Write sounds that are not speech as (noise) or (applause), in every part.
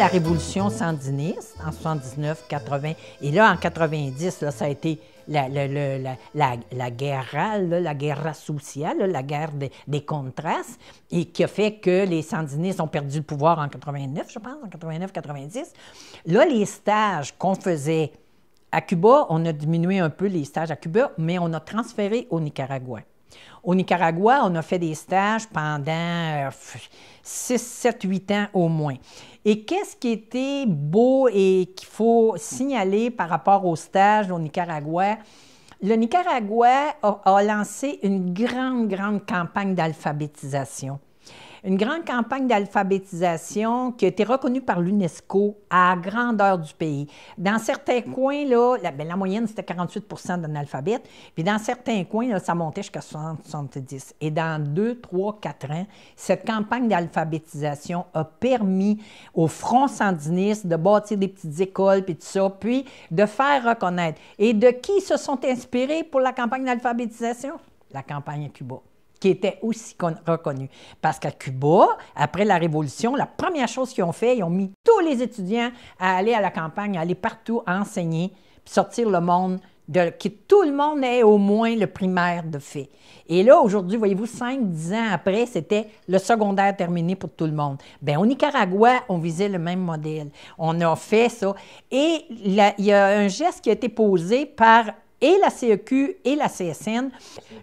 la révolution sandiniste en 79, 80. Et là, en 90, ça a été la, la, la, la, la sociale, la guerre des contrastes, et qui a fait que les sandinistes ont perdu le pouvoir en 89, je pense, en 89-90. Là, les stages qu'on faisait à Cuba, on a diminué un peu les stages à Cuba, mais on a transféré au Nicaragua. Au Nicaragua, on a fait des stages pendant 6, 7, 8 ans au moins. Et qu'est-ce qui était beau et qu'il faut signaler par rapport aux stages au Nicaragua? Le Nicaragua a, a lancé une grande, grande campagne d'alphabétisation. Une grande campagne d'alphabétisation qui a été reconnue par l'UNESCO à grandeur du pays. Dans certains coins, ben, la, moyenne, c'était 48 d'analphabètes. Puis dans certains coins, ça montait jusqu'à 70. Et dans deux, 3, quatre ans, cette campagne d'alphabétisation a permis au Front sandiniste de bâtir des petites écoles, puis tout ça, puis de faire reconnaître. Et de qui se sont inspirés pour la campagne d'alphabétisation? La campagne à Cuba qui était aussi reconnus. Parce qu'à Cuba, après la Révolution, la première chose qu'ils ont fait, ils ont mis tous les étudiants à aller à la campagne, à aller partout enseigner, sortir le monde, de, que tout le monde ait au moins le primaire de fait. Et là, aujourd'hui, voyez-vous, 5-10 ans après, c'était le secondaire terminé pour tout le monde. Bien, au Nicaragua, on visait le même modèle. On a fait ça. Et il y a un geste qui a été posé par et la CEQ et la CSN.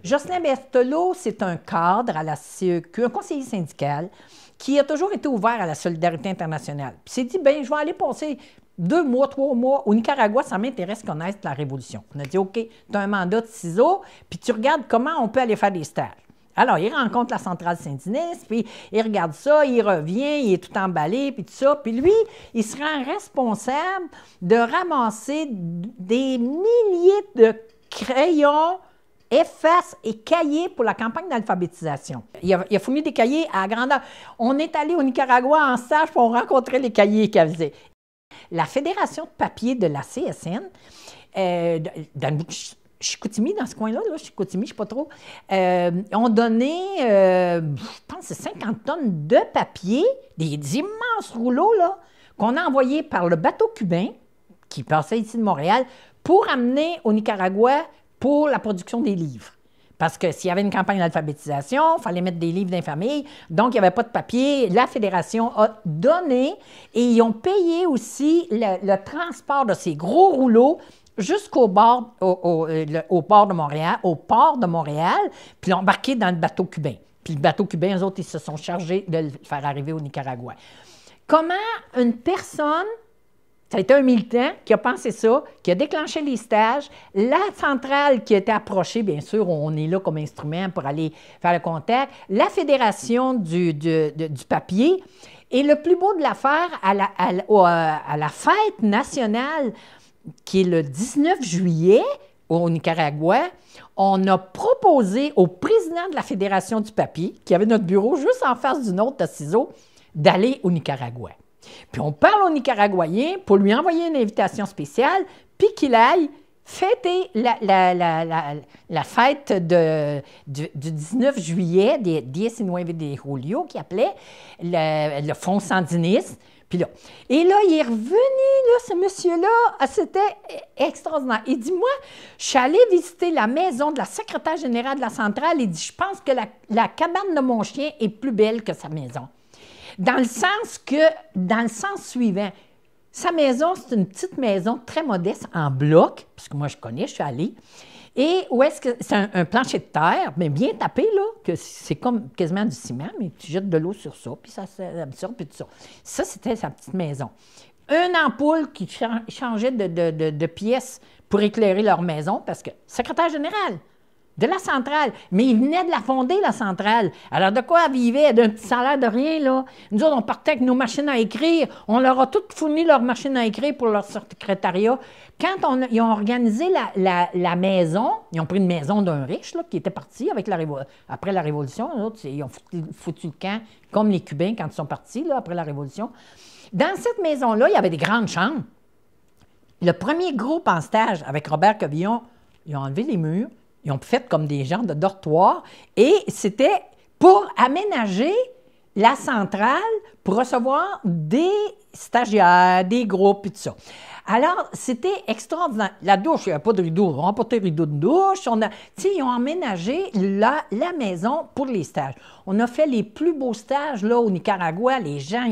Jocelyn Berthelot, c'est un cadre à la CEQ, un conseiller syndical, qui a toujours été ouvert à la solidarité internationale. Puis s'est dit, ben je vais aller passer deux mois, trois mois au Nicaragua, ça m'intéresse qu'on connaître la révolution. On a dit, OK, tu as un mandat de ciseaux, puis tu regardes comment on peut aller faire des stages. Alors, il rencontre la centrale Saint-Denis, puis il regarde ça, il revient, il est tout emballé, puis tout ça. Puis lui, il se rend responsable de ramasser des milliers de crayons FS et cahiers pour la campagne d'alphabétisation. Il a, fourni des cahiers à grandeur. On est allé au Nicaragua en stage pour rencontrer les cahiers qu'il faisait. La Fédération de papier de la CSN, euh, Chicoutimi, dans ce coin-là, là, Chicoutimi, je ne sais pas trop, euh, ont donné, euh, je pense, 50 tonnes de papier, des, immenses rouleaux, là, qu'on a envoyés par le bateau cubain, qui passait ici de Montréal, pour amener au Nicaragua pour la production des livres. Parce que s'il y avait une campagne d'alphabétisation, il fallait mettre des livres dans Donc, il n'y avait pas de papier. La fédération a donné et ils ont payé aussi le transport de ces gros rouleaux jusqu'au bord, euh, au, port de Montréal, au port de Montréal, puis embarqué dans le bateau cubain. Puis le bateau cubain, eux autres, ils se sont chargés de le faire arriver au Nicaragua. Comment une personne, ça a été un militant qui a pensé ça, qui a déclenché les stages, la centrale qui a été approchée, bien sûr, on est là comme instrument pour aller faire le contact, la fédération du, papier, et le plus beau de l'affaire, à la euh, fête nationale qui est le 19 juillet au Nicaragua, on a proposé au président de la Fédération du papier, qui avait notre bureau juste en face du autre de d'aller au Nicaragua. Puis on parle au Nicaraguayen pour lui envoyer une invitation spéciale, puis qu'il aille fêter la, fête du, 19 juillet des 19 des Julio, qui appelait le, le Fonds sandiniste, et là, il est revenu, là, ce monsieur-là, c'était extraordinaire. Il dit, moi, je suis allé visiter la maison de la secrétaire générale de la centrale et dit, je pense que la, la cabane de mon chien est plus belle que sa maison. Dans le sens que, dans le sens suivant, sa maison, c'est une petite maison très modeste en bloc, puisque moi je connais, je suis allée. Et où est-ce que c'est un, plancher de terre, mais bien tapé, là, que c'est comme quasiment du ciment, mais tu jettes de l'eau sur ça, puis ça s'absorbe, puis tout ça. Ça, c'était sa petite maison. Une ampoule qui changeait de, pièce pour éclairer leur maison, parce que secrétaire général, de la centrale. Mais ils venaient de la fonder, la centrale. Alors, de quoi vivait? D'un petit salaire de rien, là. Nous autres, on partait avec nos machines à écrire. On leur a toutes fourni leurs machines à écrire pour leur secrétariat. Quand on, ils ont organisé la, maison, ils ont pris une maison d'un riche, là, qui était parti avec la après la Révolution. ils ont foutu, le camp, comme les Cubains quand ils sont partis, là, après la Révolution. Dans cette maison-là, il y avait des grandes chambres. Le premier groupe en stage avec Robert Covillon, ils ont enlevé les murs, ils ont fait comme des gens de dortoirs et c'était pour aménager la centrale pour recevoir des stagiaires, des groupes et tout ça. Alors, c'était extraordinaire. La douche, il n'y avait pas de rideau. On n'a pas de rideau de douche. On a, ils ont emménagé la, maison pour les stages. On a fait les plus beaux stages là, au Nicaragua. Les gens,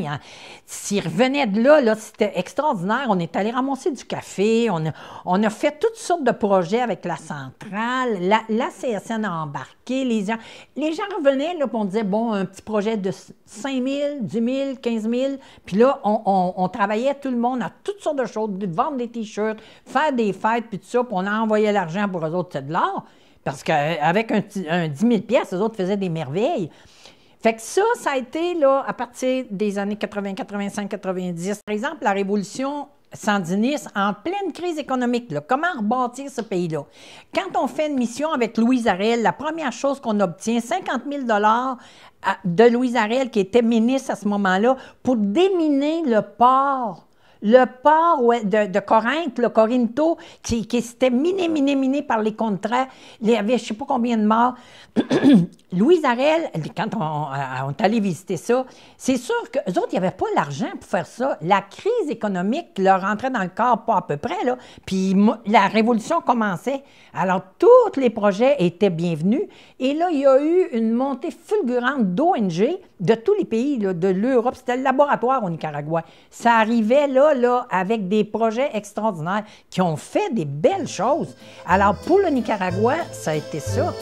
s'ils revenaient de là, c'était extraordinaire. On est allé ramasser du café. On a, on a fait toutes sortes de projets avec la centrale. La, CSN a embarqué. Les gens, les gens revenaient, là, on disait, bon, un petit projet de 5 000, 10 000, 15 000. Puis là, on, on travaillait tout le monde à toutes sortes de choses vendre des t-shirts, faire des fêtes, puis tout ça, puis on a envoyé l'argent pour eux autres, de l'or, Parce qu'avec euh, un, un 10 000 pièces, eux autres faisaient des merveilles. Fait que ça, ça a été, là, à partir des années 80, 85, 90. Par exemple, la révolution sandiniste en pleine crise économique. Comment rebâtir ce pays-là? Quand on fait une mission avec Louise Arel, la première chose qu'on obtient, 50 000 euh, de Louise Arel, qui était ministre à ce moment-là, pour déminer le port le port de, Corinthe, le Corinto, qui, qui s'était miné, miné, miné par les contrats, il y avait je ne sais pas combien de morts. (clears throat) Louise Arel, quand on, euh, on, est allé visiter ça, c'est sûr qu'eux autres, ils n'avaient pas l'argent pour faire ça. La crise économique leur entrait dans le corps, pas à peu près, là, puis la révolution commençait. Alors, tous les projets étaient bienvenus. Et là, il y a eu une montée fulgurante d'ONG de tous les pays de l'Europe. C'était le laboratoire au Nicaragua. Ça arrivait là, avec des projets extraordinaires qui ont fait des belles choses. Alors, pour le Nicaragua, ça a été ça.